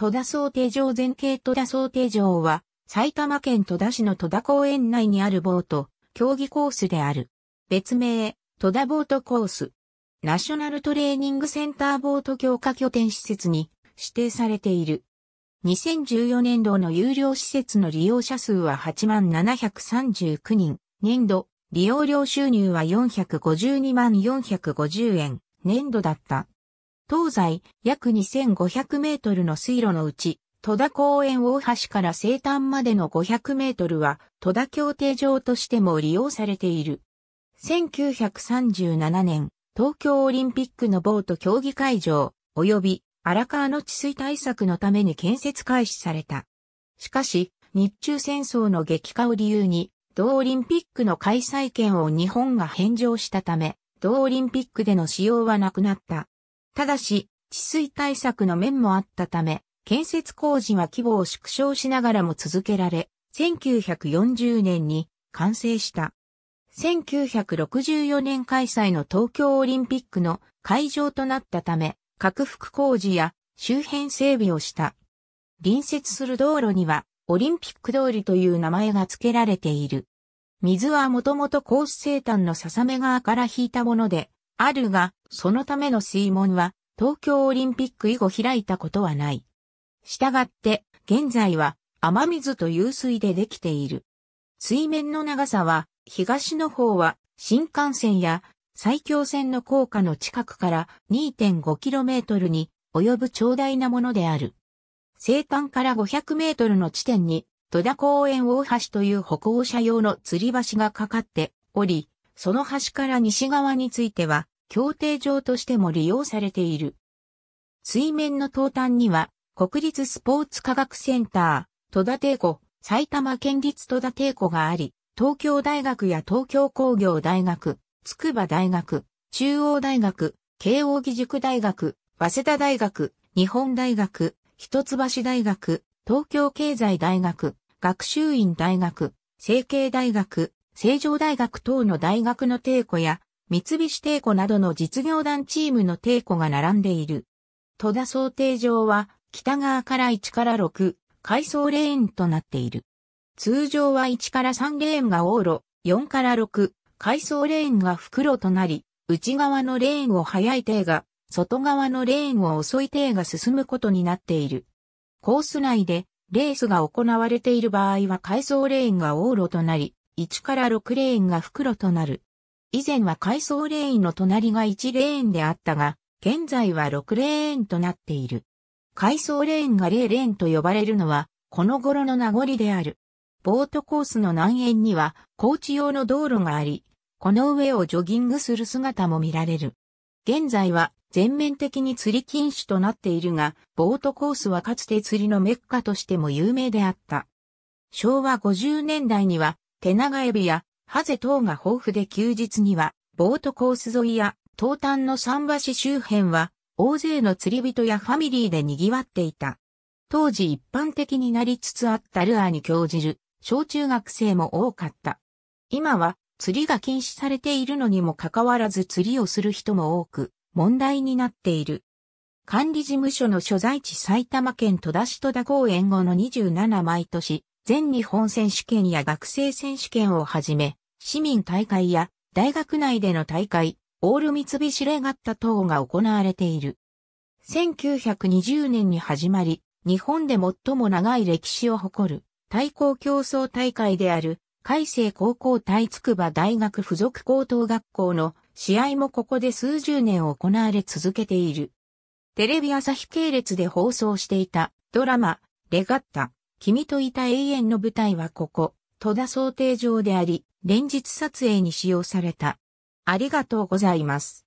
戸田想定場前景戸田想定場は、埼玉県戸田市の戸田公園内にあるボート、競技コースである。別名、戸田ボートコース。ナショナルトレーニングセンターボート強化拠点施設に指定されている。2014年度の有料施設の利用者数は8万739人。年度、利用料収入は452万450円。年度だった。東西約2500メートルの水路のうち、戸田公園大橋から西端までの500メートルは戸田協定場としても利用されている。1937年、東京オリンピックのボート競技会場、及び荒川の治水対策のために建設開始された。しかし、日中戦争の激化を理由に、同オリンピックの開催権を日本が返上したため、同オリンピックでの使用はなくなった。ただし、治水対策の面もあったため、建設工事は規模を縮小しながらも続けられ、1940年に完成した。1964年開催の東京オリンピックの会場となったため、拡幅工事や周辺整備をした。隣接する道路には、オリンピック通りという名前が付けられている。水はもともとコース生誕の笹目川から引いたもので、あるが、そのための水門は、東京オリンピック以後開いたことはない。したがって、現在は、雨水と湧水でできている。水面の長さは、東の方は、新幹線や、埼京線の高架の近くから 2.5km に及ぶ長大なものである。西端から 500m の地点に、戸田公園大橋という歩行者用の吊り橋がかかっており、その橋から西側については、協定場としても利用されている。水面の東端には、国立スポーツ科学センター、戸田帝湖、埼玉県立戸田帝湖があり、東京大学や東京工業大学、筑波大学、中央大学、慶応義塾大学、早稲田大学、日本大学、一橋大学、東京経済大学、学習院大学、成形大学、成城大学等の大学の帝湖や、三菱帝庫などの実業団チームの帝庫が並んでいる。戸田想定場は北側から1から6、階層レーンとなっている。通常は1から3レーンが往路、4から6、階層レーンが袋となり、内側のレーンを速い艇が、外側のレーンを遅い艇が進むことになっている。コース内でレースが行われている場合は階層レーンが往路となり、1から6レーンが袋となる。以前は回送レーンの隣が1レーンであったが、現在は6レーンとなっている。回送レーンが0レーンと呼ばれるのは、この頃の名残である。ボートコースの南縁には、高地用の道路があり、この上をジョギングする姿も見られる。現在は全面的に釣り禁止となっているが、ボートコースはかつて釣りのメッカとしても有名であった。昭和50年代には、手長エビやハゼ等が豊富で休日には、ボートコース沿いや、東端の桟橋周辺は、大勢の釣り人やファミリーで賑わっていた。当時一般的になりつつあったルアーに興じる、小中学生も多かった。今は、釣りが禁止されているのにもかかわらず釣りをする人も多く、問題になっている。管理事務所の所在地埼玉県戸田市戸田公園後の27毎年、全日本選手権や学生選手権をはじめ、市民大会や大学内での大会、オール三菱レガッタ等が行われている。1920年に始まり、日本で最も長い歴史を誇る、対抗競争大会である、海星高校対筑波大学附属高等学校の試合もここで数十年行われ続けている。テレビ朝日系列で放送していたドラマ、レガッタ、君といた永遠の舞台はここ、戸田想定場であり、連日撮影に使用された。ありがとうございます。